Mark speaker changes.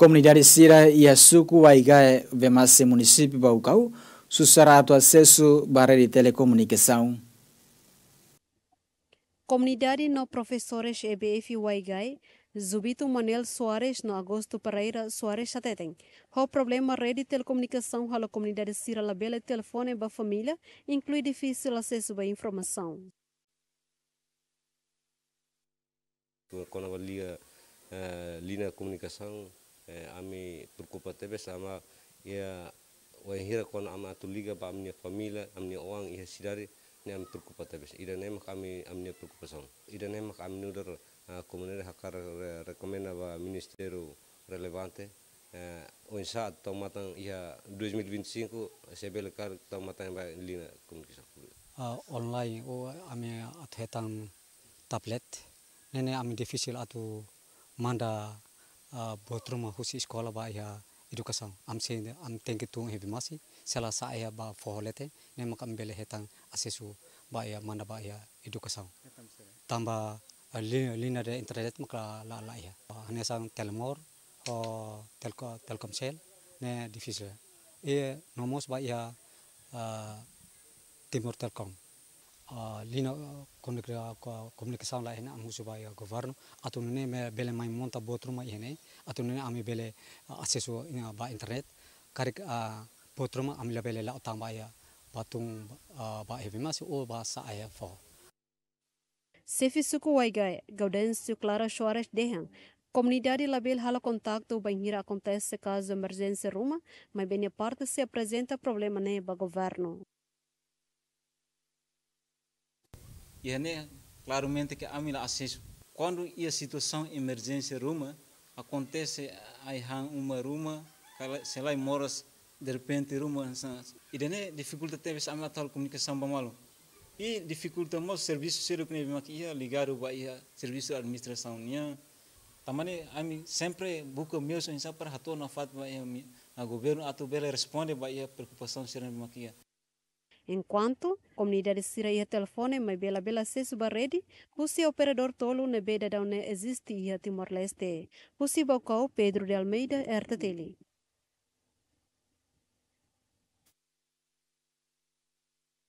Speaker 1: Comunidade Sira e Açuco, Aigae, Vemase, Município Baucau, Sussarato Acesso, Barreira de Telecomunicação.
Speaker 2: Comunidade no Professores EBF Waigai, Zubito Manel Soares no Agosto Pereira Soares Chatetem. O problema rede de telecomunicação para a comunidade Sira Labela telefone para a família inclui difícil acesso à informação.
Speaker 3: Quando a eh, linha de comunicação, Eh, ami sama ama ia hira kon ama liga ba amnya famila amnya oang iya sidari ne am turkupatebes ida ne mak ami amnya turkupasong ida ne mak ami nudar eh, komunere hakar rekomenda ba ministeru relevante eh, oin sa tau matang ia 2025 sebel kar tau matang ba lina komunikasi
Speaker 4: online o ami atetan tablet nene ami defisil atu manda botrum husi sekolah ba ya edukasang am se am tengki tung hebi masi sela sa ya ba foholete ne makam bele hetang asesu ba ya manda ba ya edukasang tamba lina de internet makla la la ya hanya sang telmor ho telko telkomsel ne difficile e nomos ba ya timur telkom lina komunikasi la hena amu am ya governo atunune Atunci bele mai monta botru mai Atunci ne ami bele accesul ba internet care botru am la bele la utama ya patung ba mas o ba sa aia fo
Speaker 2: Sefi suku waigai gauden su Clara Soares dehang Comunidade Label hala contacto banhira acontece caso emergência ruma mas bem a parte se apresenta problema neba governo.
Speaker 1: E é né, claramente que a minha assiste Quando a situação emergência ruma, acontece aí uma ruma, sei lá, moras de repente ruma. E é dificulta teve a minha comunicação com malo. E dificulta muito o serviço ser o que ia ligar o Bahia, serviço da administração. Também a mim sempre busco meus ensaios para a na fato, o governo a tu responde a preocupação ser o que
Speaker 2: Enquanto, comunidade sira ia telefone mai bela bela acesso suba rede, pusi operador tolo na é beda da onde existe ia Timor-Leste. Pusi bocau Pedro de Almeida, é RTTL.